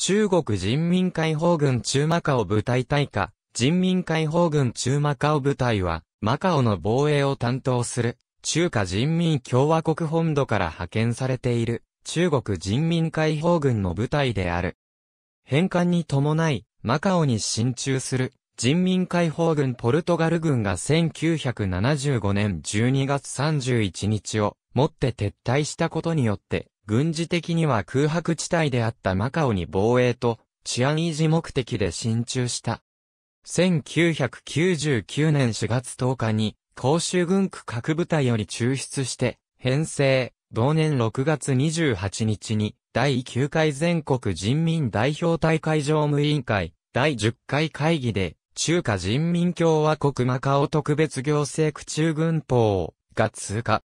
中国人民解放軍中マカオ部隊対下、人民解放軍中マカオ部隊は、マカオの防衛を担当する、中華人民共和国本土から派遣されている、中国人民解放軍の部隊である。返還に伴い、マカオに進駐する、人民解放軍ポルトガル軍が1975年12月31日を、もって撤退したことによって、軍事的には空白地帯であったマカオに防衛と治安維持目的で進駐した。1999年4月10日に、公衆軍区各部隊より抽出して、編成、同年6月28日に、第9回全国人民代表大会常務委員会、第10回会議で、中華人民共和国マカオ特別行政区中軍法が通過。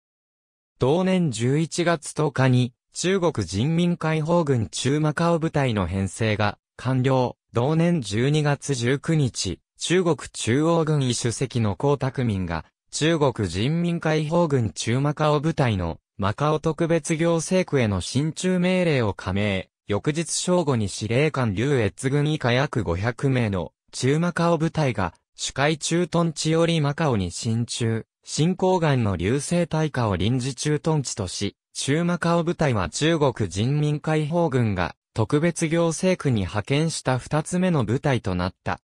同年11月10日に、中国人民解放軍中マカオ部隊の編成が完了。同年12月19日、中国中央軍医主席の江沢民が、中国人民解放軍中マカオ部隊のマカオ特別行政区への進駐命令を加盟。翌日正午に司令官劉越軍以下約500名の中マカオ部隊が主海駐屯地よりマカオに進駐。新港岸の流星大化を臨時駐屯地とし、中マカオ部隊は中国人民解放軍が特別行政区に派遣した二つ目の部隊となった。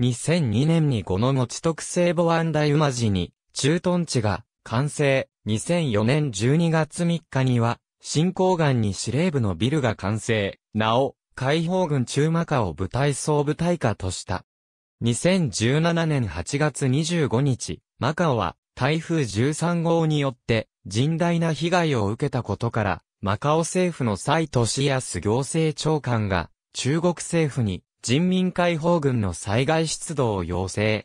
2002年にこの後、特製ボンダイウマジに駐屯地が完成。2004年12月3日には新港岸に司令部のビルが完成。なお、解放軍中マカオ部隊総部隊下とした。2017年8月25日、マカオは台風13号によって甚大な被害を受けたことから、マカオ政府の蔡市安行政長官が中国政府に人民解放軍の災害出動を要請。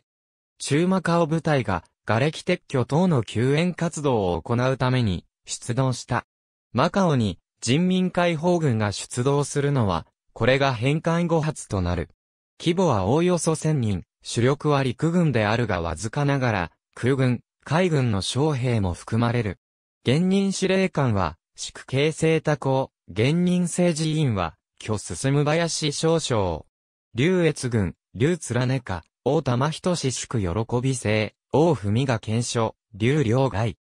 中マカオ部隊が瓦礫撤去等の救援活動を行うために出動した。マカオに人民解放軍が出動するのは、これが返還後発となる。規模はおおよそ1000人、主力は陸軍であるがわずかながら、空軍、海軍の将兵も含まれる。現任司令官は、宿慶生多校、現任政治委員は、巨進林少将。劉越軍、劉貫か、大玉人志宿喜び生、王文が検証、劉両外。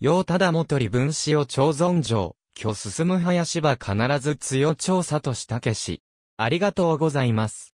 陽忠元利分子を超存上、巨進林は必ず強調査としたけし。ありがとうございます。